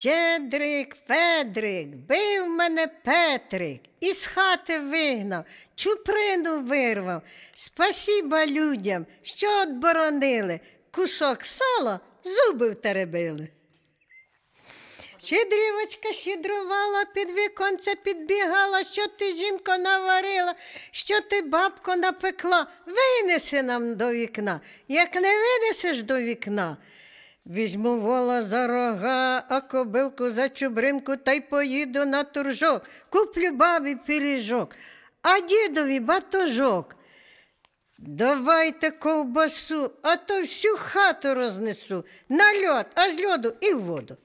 Щедрик, Федрик, бив мене Петрик, із хати вигнав, чуприну вирвав. Спасіба людям, що отборонили, кусок сала зуби втеребили. Щедрівочка щедрувала, під віконце підбігала, що ти, жінко, наварила, що ти, бабко, напекла, винеси нам до вікна, як не винесеш до вікна. Візьму вола за рога, а кобилку за чубринку та й поїду на туржок, куплю бабі пиріжок, а дідові батожок. Давайте ковбасу, а то всю хату рознесу, на льот, аж льоду і в воду.